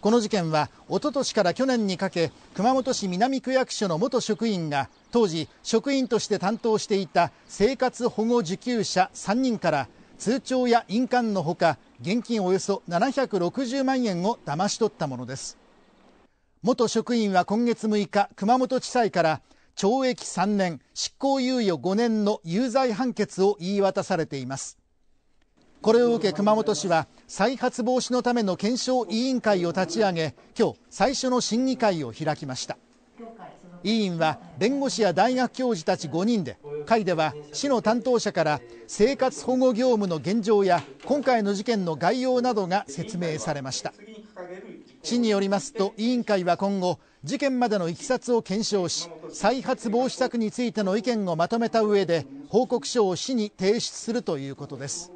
この事件はおととしから去年にかけ熊本市南区役所の元職員が当時職員として担当していた生活保護受給者3人から通帳や印鑑のほか現金およそ760万円をだまし取ったものです元職員は今月6日熊本地裁から懲役3年執行猶予5年の有罪判決を言い渡されていますこれを受け熊本市は再発防止のための検証委員会を立ち上げ今日最初の審議会を開きました委員は弁護士や大学教授たち5人で会では市の担当者から生活保護業務の現状や今回の事件の概要などが説明されました市によりますと委員会は今後事件までのいきさつを検証し再発防止策についての意見をまとめた上で報告書を市に提出するということです